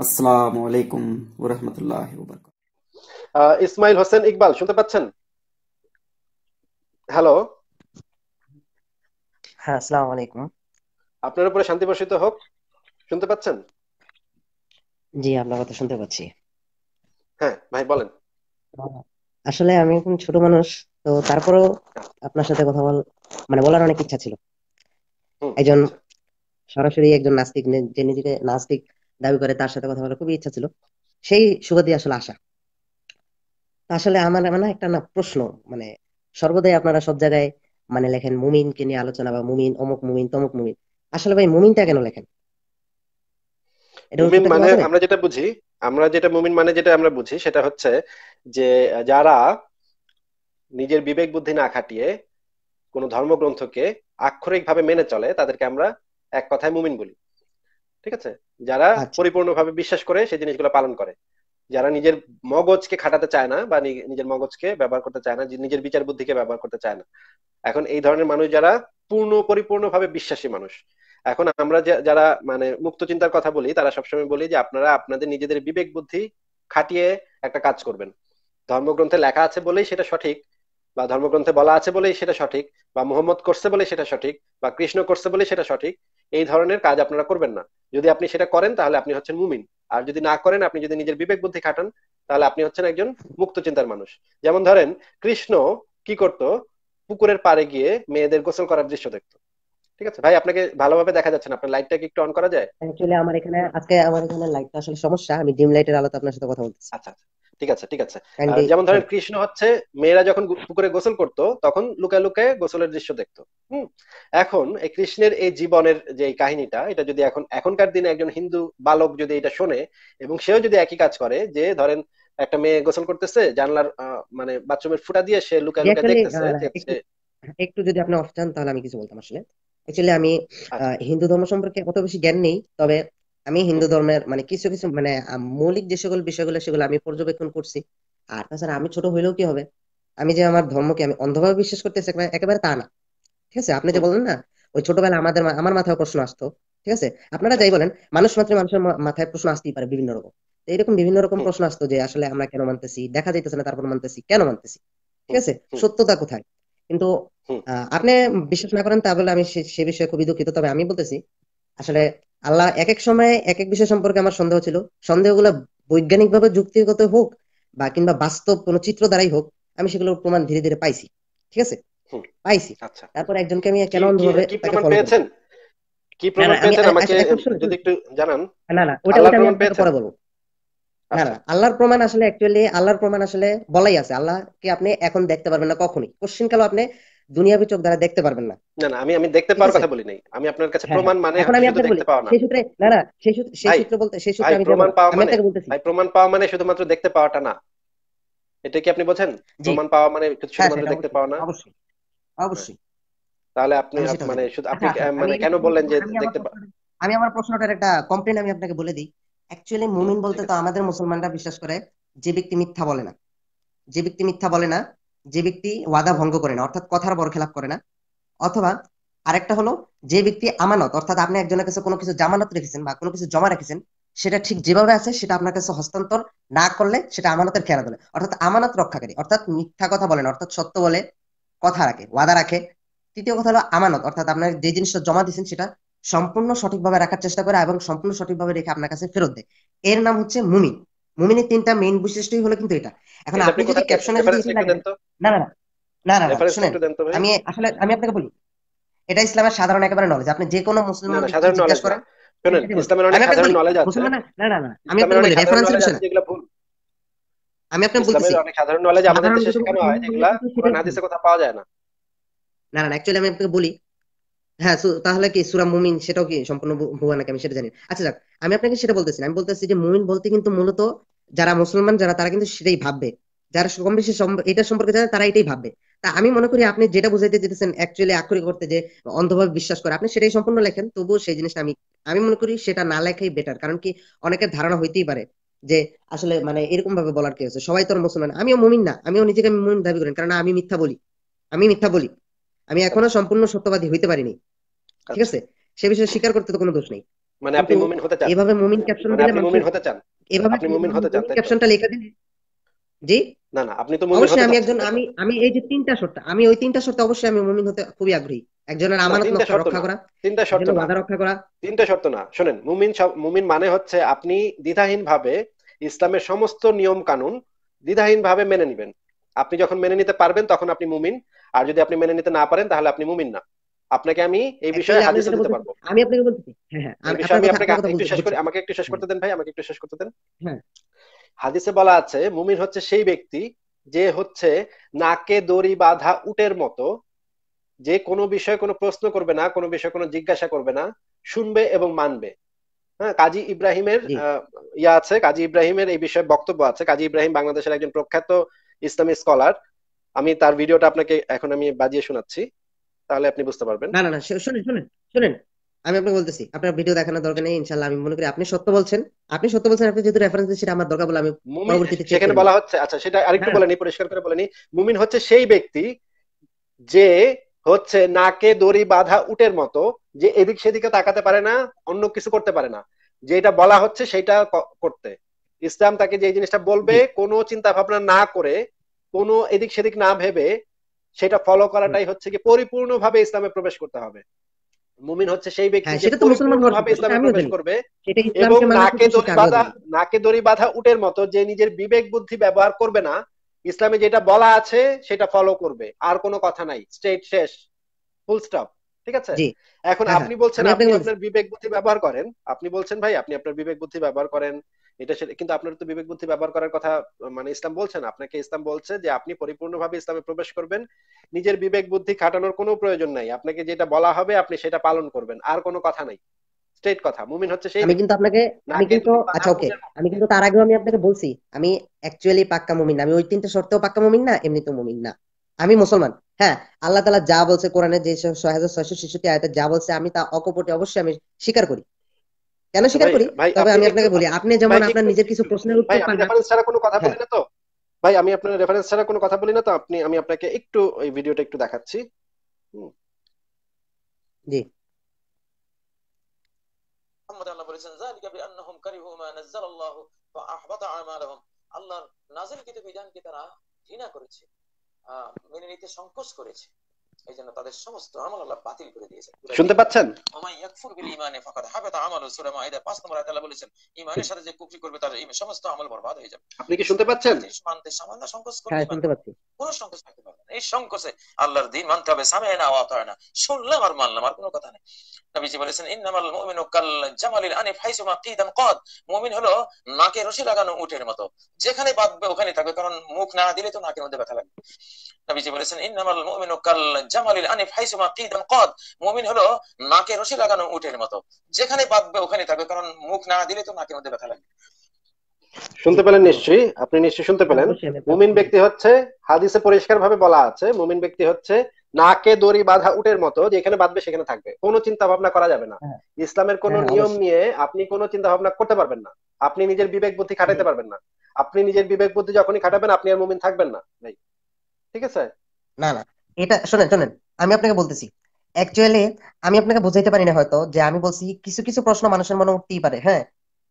আসসালামু আলাইকুম ইসমাইল হোসেন ইকবাল শুনতে পাচ্ছেন হ্যালো হ্যাঁ আসসালামু আলাইকুম আপনার উপরে শান্তি বর্ষিত হোক শুনতে পাচ্ছেন জি আপনার কথা শুনতে পাচ্ছি হ্যাঁ ভাই বলেন আসলে আমি এখন ছোট মানুষ তো তারপরেও আপনার সাথে কথা বল মানে বলার অনেক ইচ্ছা ছিল একজন সরাসরি একজন নাস্তিক যে নিজেকে নাস্তিক দাবি করে তার সাথে কথা বলার খুবই ইচ্ছা ছিল সেই সুবাদে আসলে আসা আসলে আমার মানে একটা না প্রশ্ন মানে সর্বদাই আপনারা সব জায়গায় মানে লেখেন মুমিনকে নিয়ে আলোচনা বা মুমিন অমুক মুমিন তমুক মুমিন আসলে ভাই মুমিনটা কেন লেখেন মুমিন মানে আমরা যেটা বুঝি আমরা যেটা মুমিন মানে যেটা আমরা বুঝি সেটা হচ্ছে যে যারা নিজের বিবেক বুদ্ধি না খাটিয়ে কোনো ধর্মগ্রন্থকে আক্ষরিক ভাবে মেনে চলে তাদেরকে আমরা এক কথায় মুমিন বলি ঠিক আছে যারা আচ্ছা। পরিপূর্ণভাবে বিশ্বাস করে সেই জিনিসগুলো পালন করে যারা নিজের মগজকে খাটাতে চায় না বা নিজের মগজকে ব্যবহার করতে চায় না নিজের বিচার বুদ্ধিকে ব্যবহার করতে চায় না এখন এই ধরনের মানুষ যারা পূর্ণ পরিপূর্ণভাবে বিশ্বাসী মানুষ এখন আমরা যারা মানে মুক্ত চিন্তার কথা বলি তারা সবসময় বলি যে আপনারা আপনাদের নিজেদের বিবেক বুদ্ধি খাটিয়ে একটা কাজ করবেন ধর্মগ্রন্থে লেখা আছে বলেই সেটা সঠিক বা ধর্মগ্রন্থে বলা আছে বলেই সেটা সঠিক বা মোহাম্মদ করছে বলে সেটা সঠিক বা কৃষ্ণ করছে বলে সেটা সঠিক এই ধরনের কাজ আপনারা করবেন না যদি আপনি সেটা করেন তাহলে আপনি হচ্ছেন মুমিন আর যদি না করেন আপনি যদি নিজের বিবেক বুদ্ধি খাটান তাহলে আপনি হচ্ছেন একজন মুক্ত চিন্তার মানুষ যেমন ধরেন কৃষ্ণ কি করত পুকুরের পাড়ে গিয়ে মেয়েদের গোসল করার দৃশ্য দেখতো ঠিক আছে ভাই আপনাকে ভালোভাবে দেখা যাচ্ছে না আপনার লাইটটা কি একটু অন করা যায় আমার এখানে আজকে আমার এখানে লাইটটা আসলে সমস্যা আমি ডিম লাইটের আলোতে আপনার সাথে কথা বলতেছি আচ্ছা, আচ্ছা। ঠিক আছে ঠিক আছে যেমন ধরেন কৃষ্ণ হচ্ছে মেয়েরা যখন পুকুরে গোসল করত তখন লুকায় লুকায় গোসলের দৃশ্য দেখতো হুম এখন এই কৃষ্ণের এই জীবনের যে কাহিনীটা এটা যদি এখন এখনকার দিনে একজন হিন্দু বালক যদি এটা শোনে এবং সেও যদি একই কাজ করে যে ধরেন একটা মেয়ে গোসল করতেছে জানলার মানে বাথরুমের ফুটা দিয়ে সে লুকায় লুকায় দেখতেছে একটু যদি আপনি অফ চান তাহলে আমি কিছু বলতাম আসলে অ্যাকচুয়ালি আমি আচ্ছা। হিন্দু ধর্ম সম্পর্কে অত বেশি জ্ঞান নেই তবে আমি হিন্দু ধর্মের মানে কিছু কিছু মানে মৌলিক যে সকল বিষয়গুলো সেগুলো আমি পর্যবেক্ষণ করছি আর তাছাড়া আমি ছোট হইলেও কি হবে আমি যে আমার ধর্মকে আমি অন্ধভাবে বিশ্বাস করতেছি একেবারে তা না ঠিক আছে আপনি যে বললেন না ওই ছোটবেলা আমাদের আমার মাথায় প্রশ্ন আসতো ঠিক আছে আপনারা যাই বলেন মানুষ মাত্র মানুষের মাথায় প্রশ্ন আসতেই পারে বিভিন্ন রকম এইরকম বিভিন্ন রকম প্রশ্ন আসতো যে আসলে আমরা কেন মানতেছি দেখা যাইতেছে না তারপর মানতেছি কেন মানতেছি ঠিক আছে সত্যতা কোথায় কিন্তু আপনি বিশ্বাস না করেন তা বলে আমি সে বিষয়ে খুবই দুঃখিত তবে আমি বলতেছি আসলে আল্লাহ এক এক সময় এক এক বিষয় সম্পর্কে আমার সন্দেহ ছিল সন্দেহগুলো বৈজ্ঞানিকভাবে যুক্তিগত হোক বা কিংবা বাস্তব কোন চিত্র দ্বারাই হোক আমি সেগুলো প্রমাণ ধীরে ধীরে পাইছি ঠিক আছে পাইছি আচ্ছা। তারপর একজনকে আমি কেন অন্ধভাবে তাকে ফলো পেয়েছেন কি প্রমাণ পেয়েছেন আমাকে যদি একটু জানান না না ওটা আমি পরে বলবো না না আচ্ছা। আল্লাহর প্রমাণ আসলে অ্যাকচুয়ালি আল্লাহর প্রমাণ আসলে বলাই আছে আল্লাহকে আপনি এখন দেখতে পারবেন না কখনই কোশ্চিন কালো আপনি দুনিয়াবি চোখ দ্বারা দেখতে পারবেন না না না আমি আমি দেখতে পাওয়ার কথা বলি নাই আমি আপনার কাছে হ্যাঁ, হ্যাঁ। প্রমাণ মানে এখন আমি আপনাকে সেই সূত্রে না না সেই সূত্রে সেই বলতে সেই সূত্রে আমি প্রমাণ পাওয়া মানে ভাই প্রমাণ পাওয়া মানে শুধুমাত্র দেখতে পাওয়াটা না এটা কি আপনি বোঝেন প্রমাণ পাওয়া মানে হ্যাঁ, শুধুমাত্র দেখতে পাওয়া না অবশ্যই অবশ্যই তাহলে আপনি মানে শুধু আপনি মানে কেন বললেন যে দেখতে আমি আমার প্রশ্নটার একটা কমপ্লেন আমি আপনাকে বলে দিই অ্যাকচুয়ালি মুমিন বলতে তো আমাদের মুসলমানরা বিশ্বাস করে যে ব্যক্তি মিথ্যা বলে না যে ব্যক্তি মিথ্যা বলে না যে ব্যক্তি ওয়াদা ভঙ্গ করে না অর্থাৎ কথার খেলাপ করে না অথবা আরেকটা হলো যে ব্যক্তি আমানত অর্থাৎ আপনি একজনের কাছে কোনো কিছু জামানত রেখেছেন বা কোনো কিছু জমা রেখেছেন সেটা ঠিক যেভাবে আছে সেটা আপনার কাছে হস্তান্তর না করলে সেটা আমানতের খেয়াল বলে অর্থাৎ আমানত রক্ষাকারী অর্থাৎ মিথ্যা কথা বলেন অর্থাৎ সত্য বলে কথা রাখে ওয়াদা রাখে তৃতীয় কথা হলো আমানত অর্থাৎ আপনার যে জিনিসটা জমা দিয়েছেন সেটা সম্পূর্ণ সঠিকভাবে রাখার চেষ্টা করে এবং সম্পূর্ণ সঠিকভাবে রেখে আপনার কাছে ফেরত দেয় এর নাম হচ্ছে মুমিন মুমিনের তিনটা মেইন বৈশিষ্ট্যই হলো কিন্তু এটা এখন আপনি যদি ক্যাপশনে যদি না না না না না শুনেন আমি আসলে আমি আপনাকে বলি এটা ইসলামের সাধারণ একেবারে নলেজ আপনি যে কোনো মুসলিম সাধারণ নলেজ করেন আমি আপনাকে বলি হ্যাঁ তাহলে কি সুরা মুমিন সেটাও কি সম্পূর্ণ ভুয়া নাকি আমি সেটা জানি আচ্ছা যাক আমি আপনাকে সেটা বলতেছি আমি বলতেছি যে মুমিন বলতে কিন্তু মূলত যারা মুসলমান যারা তারা কিন্তু সেটাই ভাববে যারা কম বেশি এটা সম্পর্কে জানে তারা এটাই ভাববে তা আমি মনে করি আপনি যেটা বুঝাইতে যেতেছেন অ্যাকচুয়ালি আক্ষরিক করতে যে অন্ধভাবে বিশ্বাস করে আপনি সেটাই সম্পূর্ণ লেখেন তবুও সেই জিনিসটা আমি আমি মনে করি সেটা না লেখাই বেটার কারণ কি অনেকের ধারণা হইতেই পারে যে আসলে মানে এরকম ভাবে বলার কি আছে সবাই তো মুসলমান আমিও মুমিন না আমিও নিজেকে আমি মুমিন দাবি করেন কারণ আমি মিথ্যা বলি আমি মিথ্যা বলি আমি এখনো সম্পূর্ণ সত্যবাদী হইতে পারিনি ঠিক আচ্ছা। আছে সে বিষয়ে স্বীকার করতে তো কোনো দোষ নেই মানে আপনি মুমিন হতে চান এভাবে মুমিন ক্যাপশন মানে দিলে আপনি মুমিন হতে চান এভাবে আপনি মুমিন হতে চান ক্যাপশনটা লেখা দিন জি না না আপনি তো মুমিন হতে আমি একজন আমি আমি এই যে তিনটা শর্ত আমি ওই তিনটা শর্ত অবশ্যই আমি মুমিন হতে খুবই আগ্রহী একজনের আমানত রক্ষা করা তিনটা শর্ত না বাধা রক্ষা করা তিনটা শর্ত না শুনেন মুমিন মুমিন মানে হচ্ছে আপনি দ্বিধাহীন ভাবে ইসলামের সমস্ত নিয়ম কানুন দ্বিধাহীন ভাবে মেনে নেবেন আপনি যখন মেনে নিতে পারবেন তখন আপনি মুমিন আর যদি আপনি মেনে নিতে না পারেন তাহলে আপনি মুমিন না আপনাকে আমি এই বিষয়ে হাদিস দিতে পারবো আমি আপনাকে বলতেছি হ্যাঁ, হ্যাঁ আমি আপনাকে একটু শেষ করে আমাকে একটু শেষ করতে দেন ভাই আমাকে একটু শেষ করতে দেন হ্যাঁ হাদিসে বলা আছে মুমিন হচ্ছে সেই ব্যক্তি যে হচ্ছে নাকে দড়ি বাঁধা উটের মতো যে কোনো বিষয়ে কোনো প্রশ্ন করবে না কোনো বিষয়ে কোনো জিজ্ঞাসা করবে না শুনবে এবং মানবে হ্যাঁ কাজী ইব্রাহিমের ইয়া আছে কাজী ইব্রাহিমের এই বিষয়ে বক্তব্য আছে কাজী ইব্রাহিম বাংলাদেশের একজন প্রখ্যাত ইসলামী স্কলার আমি তার ভিডিওটা আপনাকে এখন আমি বাজিয়ে শোনাচ্ছি তাহলে আপনি বুঝতে পারবেন না না না শুনেন শুনেন শুনেন আমি আপনাকে বলতেছি আপনার ভিডিও দেখানোর দরকার নেই ইনশাআল্লাহ আমি মনে করি আপনি সত্য বলছেন আপনি সত্য বলছেন আপনি যেহেতু রেফারেন্স দিচ্ছেন আমার দরকার বলে আমি পরবর্তীতে সেখানে বলা হচ্ছে আচ্ছা সেটা আরেকটু হ্যাঁ। বলে নি পরিষ্কার করে বলে নি মুমিন হচ্ছে সেই ব্যক্তি যে হচ্ছে নাকে দড়ি বাঁধা উটের মতো যে এদিক সেদিকে তাকাতে পারে না অন্য কিছু করতে পারে না যেটা বলা হচ্ছে সেটা করতে ইসলাম তাকে যে জিনিসটা বলবে কোনো চিন্তা ভাবনা না করে কোনো এদিক সেদিক না ভেবে সেটা ফলো করাটাই হচ্ছে কি পরিপূর্ণভাবে ইসলামে প্রবেশ করতে হবে মুমিন হচ্ছে সেই ব্যক্তি হ্যাঁ, যে ইসলামে প্রবেশ করবে এবং নাকে দড়ি বাঁধা নাকে দড়ি বাঁধা উটের মতো যে নিজের বিবেক বুদ্ধি ব্যবহার করবে না ইসলামে যেটা বলা আছে সেটা ফলো করবে আর কোনো কথা নাই স্টেট শেষ ফুল স্টপ ঠিক আছে এখন হ্যাঁ, হ্যাঁ। আপনি বলছেন আপনি আপনার বিবেক বুদ্ধি ব্যবহার করেন আপনি বলছেন ভাই আপনি আপনার বিবেক বুদ্ধি ব্যবহার করেন এটা কিন্তু আপনার তো বিবেক বুদ্ধি ব্যবহার করার কথা মানে ইসলাম বলছেন আপনাকে ইসলাম বলছে যে আপনি পরিপূর্ণভাবে ইসলামে প্রবেশ করবেন নিজের বিবেক বুদ্ধি খাটানোর কোনো প্রয়োজন নাই আপনাকে যেটা বলা হবে আপনি সেটা পালন করবেন আর কোনো কথা নাই স্ট্রেট কথা মুমিন হচ্ছে সেই আমি কিন্তু আপনাকে আমি কিন্তু আচ্ছা ওকে আমি কিন্তু তার আগে আমি আপনাকে বলছি আমি অ্যাকচুয়ালি পাক্কা মুমিন আমি ওই তিনটা শর্তেও পাক্কা মুমিন না এমনি তো মুমিন না আমি মুসলমান হ্যাঁ আল্লাহ তালা যা বলছে কোরআনে যে ছয় হাজার ছয়শ শিশুটি আয়তে যা বলছে আমি তা অকপটে অবশ্যই আমি স্বীকার করি কেন স্বীকার করি তবে আমি আপনাকে বলি আপনি যেমন আপনার নিজের কিছু প্রশ্নের উত্তর পান রেফারেন্স ছাড়া কোনো কথা হ্যাঁ। বলি না তো ভাই আমি আপনার রেফারেন্স ছাড়া কোনো কথা বলি না তো আপনি আমি আপনাকে একটু ওই ভিডিওটা একটু দেখাচ্ছি জি মুহাম্মদ আল্লাহ বলেছেন যালিকা বিআন্নাহুম কারিহু মা নাযালাল্লাহু ওয়া আহবাতা আমালাহুম আল্লাহর নাযিলকৃত বিধানকে তারা ঘৃণা করেছে মেনে নিতে সংকোচ করেছে এই জন্য তাদের সমস্ত আমল আল্লাহ বাতিল করে দিয়েছেন শুনতে পাচ্ছেন ইয়াকফুর বিল ফাকাদ আমালু সূরা মাইদা 5 নম্বর বলেছেন সাথে যে কুফরি করবে তার সমস্ত আমল হয়ে যাবে আপনি কি শুনতে পাচ্ছেন মানতে সামান্য সংকোচ করতে হ্যাঁ শুনতে পাচ্ছি কোন সংকোচ থাকতে পারবে এই সংকোচে আল্লাহর দিন মানতে হবে ওয়া শুনলাম আর মানলাম আর কোনো কথা নেই নবীজি বলেছেন ইন্নামাল মুমিনু কাল জামালিল আনিফ হাইসুমা কিদান কদ মুমিন হলো নাকে রশি লাগানো উটের মতো যেখানে বাঁধবে ওখানে থাকবে কারণ মুখ না দিলে তো নাকের মধ্যে ব্যথা লাগবে নবীজি বলেছেন ইন্নামাল মুমিনু কাল জামালিল আনিফ হাইসুমা কিদান কদ মুমিন হলো নাকে রশি লাগানো মতো যেখানে ওখানে থাকবে কারণ মুখ না দিলে তো নাকের মধ্যে ব্যথা শুনতে পেলেন নিশ্চয়ই আপনি নিশ্চয়ই শুনতে পেলেন মুমিন ব্যক্তি হচ্ছে হাদিসে পরিষ্কার ভাবে বলা আছে মুমিন ব্যক্তি হচ্ছে নাকে দড়ি বাঁধা উটের মতো যেখানে বাঁধবে সেখানে থাকবে কোনো চিন্তা ভাবনা করা যাবে না হ্যাঁ। ইসলামের কোনো হ্যাঁ, নিয়ম নিয়ে আপনি কোনো চিন্তা ভাবনা করতে পারবেন না আপনি নিজের বিবেক বুদ্ধি খাটাইতে পারবেন না আপনি নিজের বিবেক বুদ্ধি যখনই খাটাবেন আপনি আর মুমিন থাকবেন না ঠিক আছে না না এটা শুনেন শুনেন আমি আপনাকে বলতেছি অ্যাকচুয়ালি আমি আপনাকে বুঝাইতে পারি না হয়তো যে আমি বলছি কিছু কিছু প্রশ্ন মানুষের মনে উঠতেই পারে হ্যাঁ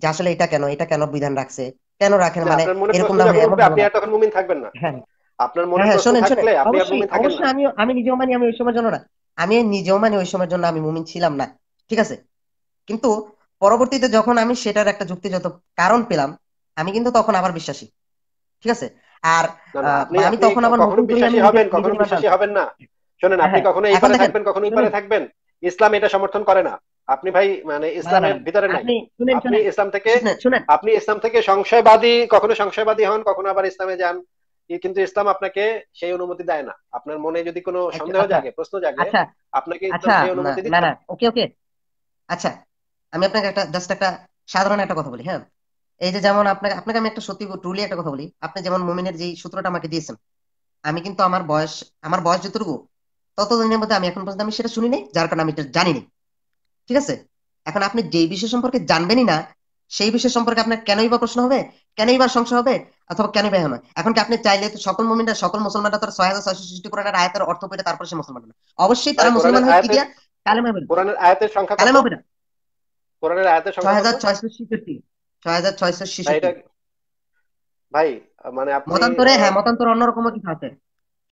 যে আসলে এটা কেন এটা কেন বিধান রাখছে কেন রাখেন মানে এরকম না আপনি তখন মুমিন থাকবেন না হ্যাঁ আপনার মনে হ্যাঁ, আপনি মুমিন না আমি আমি নিজেও মানি আমি ওই সময়ের জন্য না আমি নিজেও মানি ওই সময়ের জন্য আমি মুমিন ছিলাম না ঠিক আছে কিন্তু পরবর্তীতে যখন আমি সেটার একটা যুক্তিযত কারণ পেলাম আমি কিন্তু তখন আবার বিশ্বাসী ঠিক আছে আর মানে আমি তখন আবার নতুন বিশ্বাসী হবেন কখনো বিশ্বাসী হবেন না শুনেন হ্যাঁ, আপনি হ্যাঁ, কখনো এই পারে থাকবেন কখনো এই পারে থাকবেন ইসলাম এটা সমর্থন করে না আপনি ভাই মানে ইসলামের ভিতরে নাই আপনি ইসলাম থেকে আপনি ইসলাম থেকে সংশয়বাদী কখনো সংশয়বাদী হন কখনো আবার ইসলামে যান কিন্তু ইসলাম আপনাকে সেই অনুমতি দেয় না আপনার মনে যদি কোনো আচ্ছা, সন্দেহ আচ্ছা। জাগে প্রশ্ন জাগে আচ্ছা, আপনাকে ইসলাম সেই অনুমতি দিচ্ছে না ওকে ওকে আচ্ছা আমি আপনাকে একটা জাস্ট একটা সাধারণ একটা কথা বলি হ্যাঁ এই যে যেমন আপনাকে আপনাকে আমি একটা সত্যি ট্রুলি একটা কথা বলি আপনি যেমন মুমিনের যে সূত্রটা আমাকে দিয়েছেন আমি কিন্তু আমার বয়স আমার বয়স যতটুকু ততদিনের মধ্যে আমি এখন পর্যন্ত আমি সেটা শুনিনি যার কারণে আমি এটা জানিনি ঠিক আছে এখন আপনি যে বিষয় সম্পর্কে জানবেনই না সেই বিষয় সম্পর্কে আপনার কেনই বা প্রশ্ন হবে কেনই বা সংশয় হবে অথবা কেন ব্যয় নয় এখন কি আপনি চাইলে তো সকল মুমিনরা সকল মুসলমানরা তার ছয় হাজার ছয়শো সৃষ্টি কোরআনের আয়াতের অর্থ পেটে তারপরে সে মুসলমান হবে অবশ্যই তারা মুসলমান হয় কি দিয়া কালেমা কোরআনের আয়াতের সংখ্যা কালেমা কোরআনের আয়াতের সংখ্যা ছয় হাজার ছয়শো সৃষ্টি ছয় ভাই মানে আপনি মতান্তরে হ্যাঁ মতান্তরে অন্যরকম কিছু আছে